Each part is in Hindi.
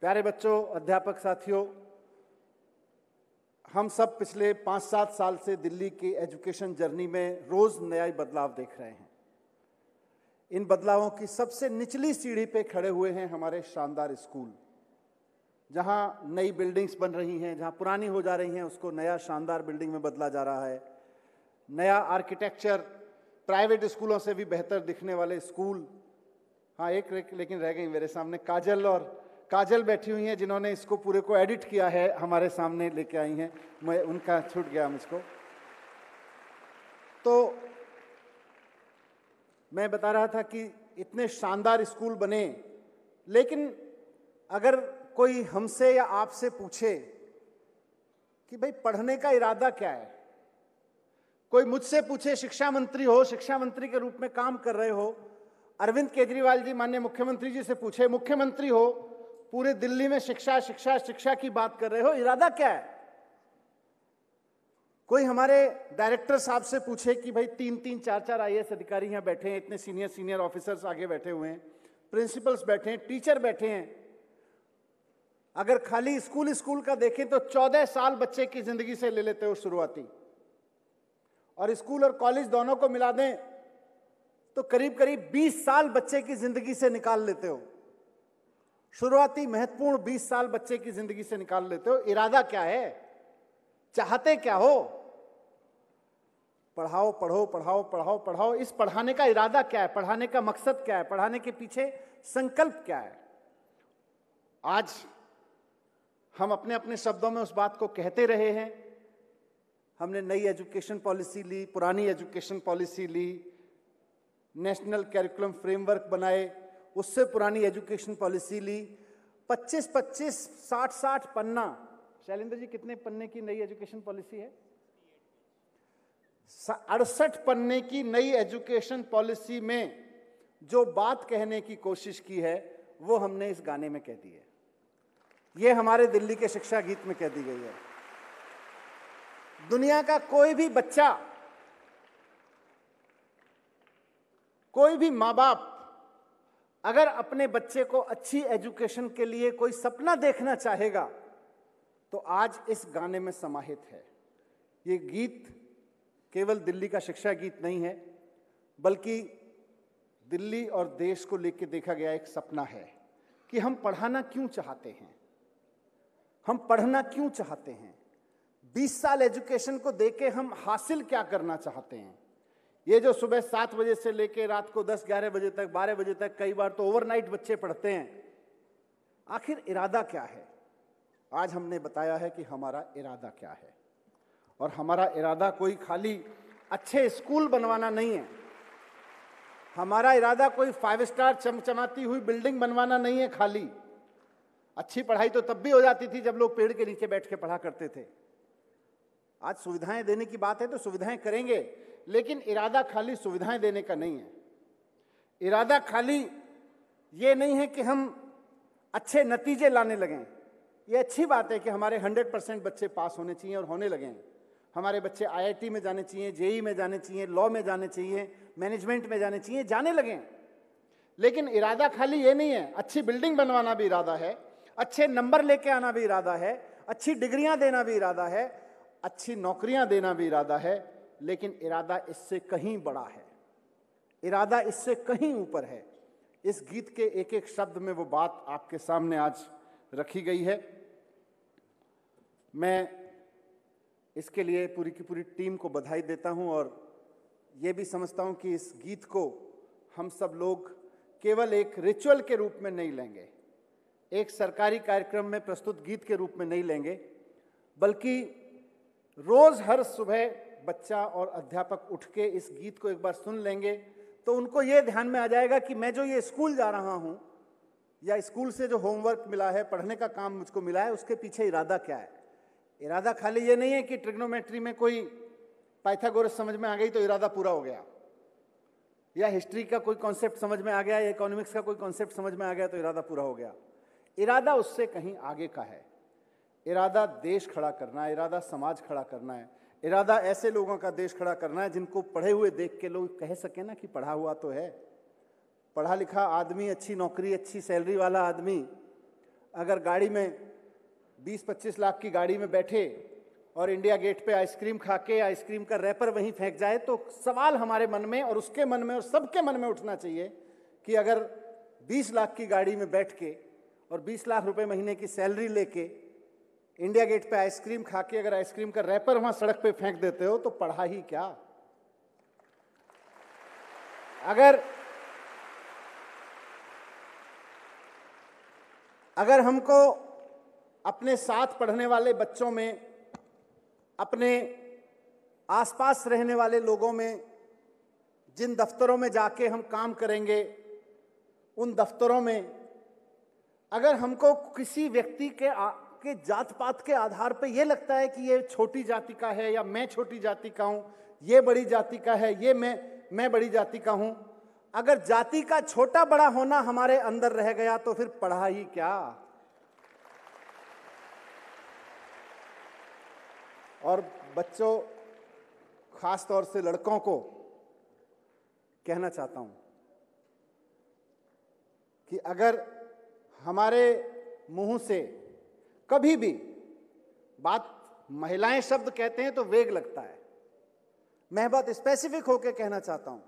प्यारे बच्चों अध्यापक साथियों हम सब पिछले पाँच सात साल से दिल्ली के एजुकेशन जर्नी में रोज़ नया बदलाव देख रहे हैं इन बदलावों की सबसे निचली सीढ़ी पे खड़े हुए हैं हमारे शानदार स्कूल जहाँ नई बिल्डिंग्स बन रही हैं जहाँ पुरानी हो जा रही हैं उसको नया शानदार बिल्डिंग में बदला जा रहा है नया आर्किटेक्चर प्राइवेट स्कूलों से भी बेहतर दिखने वाले स्कूल हाँ एक लेकिन रह गई मेरे सामने काजल और काजल बैठी हुई हैं जिन्होंने इसको पूरे को एडिट किया है हमारे सामने लेके आई हैं मैं उनका छूट गया मुझको तो मैं बता रहा था कि इतने शानदार स्कूल बने लेकिन अगर कोई हमसे या आपसे पूछे कि भाई पढ़ने का इरादा क्या है कोई मुझसे पूछे शिक्षा मंत्री हो शिक्षा मंत्री के रूप में काम कर रहे हो अरविंद केजरीवाल जी माननीय मुख्यमंत्री जी से पूछे मुख्यमंत्री हो पूरे दिल्ली में शिक्षा शिक्षा शिक्षा की बात कर रहे हो इरादा क्या है कोई हमारे डायरेक्टर साहब से पूछे कि भाई तीन तीन चार चार आई अधिकारी यहां बैठे हैं इतने सीनियर सीनियर ऑफिसर्स आगे बैठे हुए हैं प्रिंसिपल्स बैठे हैं टीचर बैठे हैं अगर खाली स्कूल स्कूल का देखें तो चौदह साल बच्चे की जिंदगी से ले लेते हो शुरुआती और स्कूल और कॉलेज दोनों को मिला दें तो करीब करीब बीस साल बच्चे की जिंदगी से निकाल लेते हो शुरुआती महत्वपूर्ण 20 साल बच्चे की जिंदगी से निकाल लेते हो इरादा क्या है चाहते क्या हो पढ़ाओ पढ़ो पढ़ाओ पढ़ाओ पढ़ाओ इस पढ़ाने का इरादा क्या है पढ़ाने का मकसद क्या है पढ़ाने के पीछे संकल्प क्या है आज हम अपने अपने शब्दों में उस बात को कहते रहे हैं हमने नई एजुकेशन पॉलिसी ली पुरानी एजुकेशन पॉलिसी ली नेशनल कैरिकुलम फ्रेमवर्क बनाए उससे पुरानी एजुकेशन पॉलिसी ली 25 25 60 60 पन्ना शैलेंद्र जी कितने पन्ने की नई एजुकेशन पॉलिसी है अड़सठ पन्ने की नई एजुकेशन पॉलिसी में जो बात कहने की कोशिश की है वो हमने इस गाने में कह दी है ये हमारे दिल्ली के शिक्षा गीत में कह दी गई है दुनिया का कोई भी बच्चा कोई भी मां बाप अगर अपने बच्चे को अच्छी एजुकेशन के लिए कोई सपना देखना चाहेगा तो आज इस गाने में समाहित है ये गीत केवल दिल्ली का शिक्षा गीत नहीं है बल्कि दिल्ली और देश को लेकर देखा गया एक सपना है कि हम पढ़ाना क्यों चाहते हैं हम पढ़ना क्यों चाहते हैं 20 साल एजुकेशन को देके हम हासिल क्या करना चाहते हैं ये जो सुबह सात बजे से लेकर रात को दस ग्यारह बजे तक बारह बजे तक कई बार तो ओवरनाइट बच्चे पढ़ते हैं आखिर इरादा क्या है आज हमने बताया है कि हमारा इरादा क्या है और हमारा इरादा कोई खाली अच्छे स्कूल बनवाना नहीं है हमारा इरादा कोई फाइव स्टार चमचमाती हुई बिल्डिंग बनवाना नहीं है खाली अच्छी पढ़ाई तो तब भी हो जाती थी जब लोग पेड़ के नीचे बैठ के पढ़ा करते थे आज सुविधाएं देने की बात है तो सुविधाएं करेंगे लेकिन इरादा खाली सुविधाएं देने का नहीं है इरादा खाली ये नहीं है कि हम अच्छे नतीजे लाने लगें ये अच्छी बात है कि हमारे 100 परसेंट बच्चे पास होने चाहिए और होने लगें हमारे बच्चे आईआईटी में जाने चाहिए जेई e में जाने चाहिए लॉ में जाने चाहिए मैनेजमेंट में जाने चाहिए जाने लगें लेकिन इरादा खाली ये नहीं है अच्छी बिल्डिंग बनवाना भी इरादा है अच्छे नंबर लेके आना भी इरादा है अच्छी डिग्रियां देना भी इरादा है अच्छी नौकरियां देना भी इरादा है लेकिन इरादा इससे कहीं बड़ा है इरादा इससे कहीं ऊपर है इस गीत के एक एक शब्द में वो बात आपके सामने आज रखी गई है मैं इसके लिए पूरी की पूरी टीम को बधाई देता हूं और ये भी समझता हूं कि इस गीत को हम सब लोग केवल एक रिचुअल के रूप में नहीं लेंगे एक सरकारी कार्यक्रम में प्रस्तुत गीत के रूप में नहीं लेंगे बल्कि रोज़ हर सुबह बच्चा और अध्यापक उठ के इस गीत को एक बार सुन लेंगे तो उनको ये ध्यान में आ जाएगा कि मैं जो ये स्कूल जा रहा हूँ या स्कूल से जो होमवर्क मिला है पढ़ने का काम मुझको मिला है उसके पीछे इरादा क्या है इरादा खाली ये नहीं है कि ट्रिग्नोमेट्री में कोई पाइथागोरस समझ में आ गई तो इरादा पूरा हो गया या हिस्ट्री का कोई कॉन्सेप्ट समझ में आ गया या इकोनॉमिक्स का कोई कॉन्सेप्ट समझ में आ गया तो इरादा पूरा हो गया इरादा उससे कहीं आगे का है इरादा देश खड़ा करना है इरादा समाज खड़ा करना है इरादा ऐसे लोगों का देश खड़ा करना है जिनको पढ़े हुए देख के लोग कह सकें ना कि पढ़ा हुआ तो है पढ़ा लिखा आदमी अच्छी नौकरी अच्छी सैलरी वाला आदमी अगर गाड़ी में 20-25 लाख की गाड़ी में बैठे और इंडिया गेट पे आइसक्रीम खा के आइसक्रीम का रैपर वहीं फेंक जाए तो सवाल हमारे मन में और उसके मन में और सबके मन में उठना चाहिए कि अगर 20 लाख की गाड़ी में बैठ के और 20 लाख रुपए महीने की सैलरी लेके इंडिया गेट पे आइसक्रीम खा के अगर आइसक्रीम का रैपर वहां सड़क पे फेंक देते हो तो पढ़ा ही क्या अगर अगर हमको अपने साथ पढ़ने वाले बच्चों में अपने आसपास रहने वाले लोगों में जिन दफ्तरों में जाके हम काम करेंगे उन दफ्तरों में अगर हमको किसी व्यक्ति के आपके जात पात के आधार पर यह लगता है कि ये छोटी जाति का है या मैं छोटी जाति का हूँ ये बड़ी जाति का है ये मैं मैं बड़ी जाति का हूँ अगर जाति का छोटा बड़ा होना हमारे अंदर रह गया तो फिर पढ़ा ही क्या और बच्चों खास तौर से लड़कों को कहना चाहता हूं कि अगर हमारे मुंह से कभी भी बात महिलाएं शब्द कहते हैं तो वेग लगता है मैं बात स्पेसिफिक होकर कहना चाहता हूं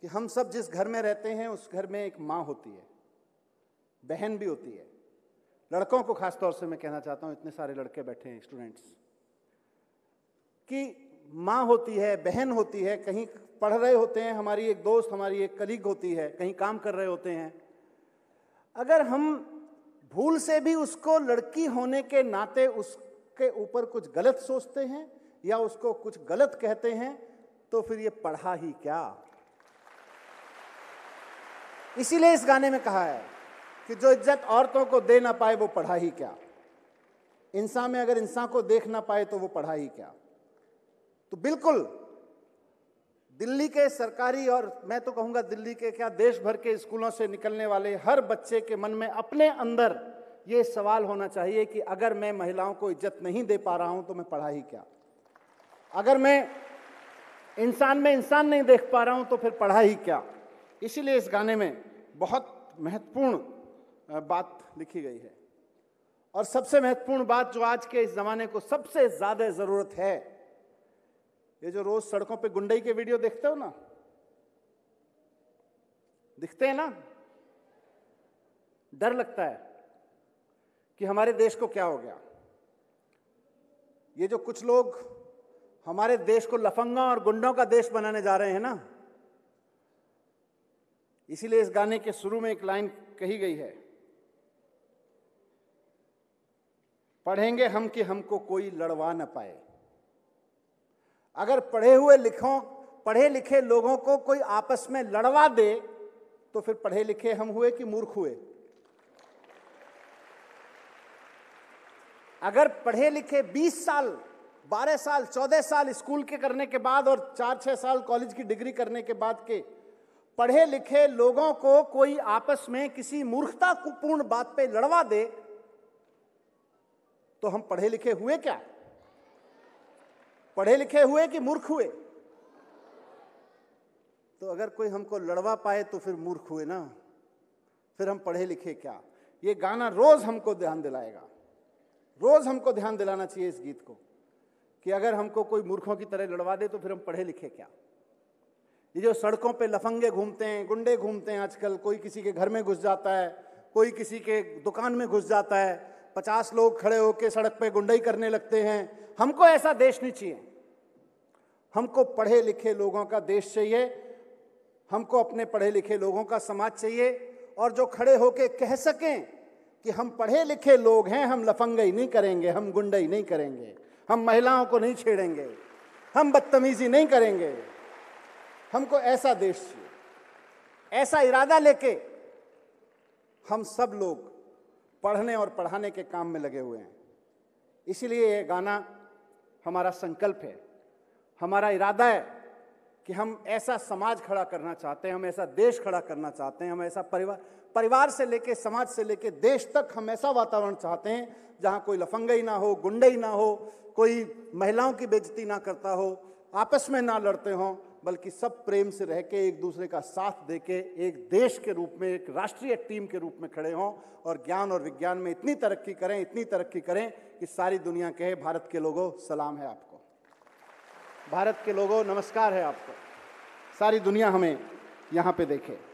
कि हम सब जिस घर में रहते हैं उस घर में एक माँ होती है बहन भी होती है लड़कों को खास तौर से मैं कहना चाहता हूँ इतने सारे लड़के बैठे हैं स्टूडेंट्स कि माँ होती है बहन होती है कहीं पढ़ रहे होते हैं हमारी एक दोस्त हमारी एक कलीग होती है कहीं काम कर रहे होते हैं अगर हम भूल से भी उसको लड़की होने के नाते उसके ऊपर कुछ गलत सोचते हैं या उसको कुछ गलत कहते हैं तो फिर ये पढ़ा ही क्या इसीलिए इस गाने में कहा है कि जो इज्जत औरतों को दे ना पाए वो पढ़ा ही क्या इंसान में अगर इंसान को देख ना पाए तो वो पढ़ा ही क्या तो बिल्कुल दिल्ली के सरकारी और मैं तो कहूँगा दिल्ली के क्या देश भर के स्कूलों से निकलने वाले हर बच्चे के मन में अपने अंदर ये सवाल होना चाहिए कि अगर मैं महिलाओं को इज्जत नहीं दे पा रहा हूँ तो मैं पढ़ा ही क्या अगर मैं इंसान में इंसान नहीं देख पा रहा हूँ तो फिर पढ़ा ही क्या इसीलिए इस गाने में बहुत महत्वपूर्ण बात लिखी गई है और सबसे महत्वपूर्ण बात जो आज के इस ज़माने को सबसे ज़्यादा ज़रूरत है ये जो रोज सड़कों पे गुंडई के वीडियो देखते हो ना दिखते हैं ना डर लगता है कि हमारे देश को क्या हो गया ये जो कुछ लोग हमारे देश को लफंगा और गुंडों का देश बनाने जा रहे हैं ना इसीलिए इस गाने के शुरू में एक लाइन कही गई है पढ़ेंगे हम कि हमको कोई लड़वा ना पाए अगर पढ़े हुए लिखों पढ़े लिखे लोगों को कोई आपस में लड़वा दे तो फिर पढ़े लिखे हम हुए कि मूर्ख हुए अगर पढ़े लिखे 20 साल 12 साल 14 साल स्कूल के करने के बाद और 4-6 साल कॉलेज की डिग्री करने के बाद के पढ़े लिखे लोगों को कोई आपस में किसी मूर्खता पूर्ण बात पे लड़वा दे तो हम पढ़े लिखे हुए क्या पढ़े लिखे हुए कि मूर्ख हुए तो अगर कोई हमको लड़वा पाए तो फिर मूर्ख हुए ना फिर हम पढ़े लिखे क्या ये गाना रोज हमको ध्यान दिलाएगा रोज हमको ध्यान दिलाना चाहिए इस गीत को कि अगर हमको कोई मूर्खों की तरह लड़वा दे तो फिर हम पढ़े लिखे क्या ये जो सड़कों पे लफंगे घूमते हैं गुंडे घूमते हैं आजकल कोई किसी के घर में घुस जाता है कोई किसी के दुकान में घुस जाता है पचास लोग खड़े होकर सड़क पे गुंडाई करने लगते हैं हमको ऐसा देश नहीं चाहिए हमको पढ़े लिखे लोगों का देश चाहिए हमको अपने पढ़े लिखे लोगों का समाज चाहिए और जो खड़े होके कह सकें कि हम पढ़े लिखे लोग हैं हम लफंगई नहीं करेंगे हम गुंडई नहीं करेंगे हम महिलाओं को नहीं छेड़ेंगे हम बदतमीजी नहीं करेंगे हमको ऐसा देश चाहिए ऐसा इरादा लेके हम सब लोग पढ़ने और पढ़ाने के काम में लगे हुए हैं इसीलिए ये गाना हमारा संकल्प है हमारा इरादा है कि हम ऐसा समाज खड़ा करना चाहते हैं हम ऐसा देश खड़ा करना चाहते हैं हम ऐसा परिवार परिवार से लेके समाज से लेके देश तक हम ऐसा वातावरण चाहते हैं जहाँ कोई लफंगई ना हो गुंडई ना हो कोई महिलाओं की बेजती ना करता हो आपस में ना लड़ते हों बल्कि सब प्रेम से रह के एक दूसरे का साथ दे के एक देश के रूप में एक राष्ट्रीय टीम के रूप में खड़े हों और ज्ञान और विज्ञान में इतनी तरक्की करें इतनी तरक्की करें कि सारी दुनिया कहे भारत के लोगों सलाम है आपको भारत के लोगों नमस्कार है आपको सारी दुनिया हमें यहाँ पे देखे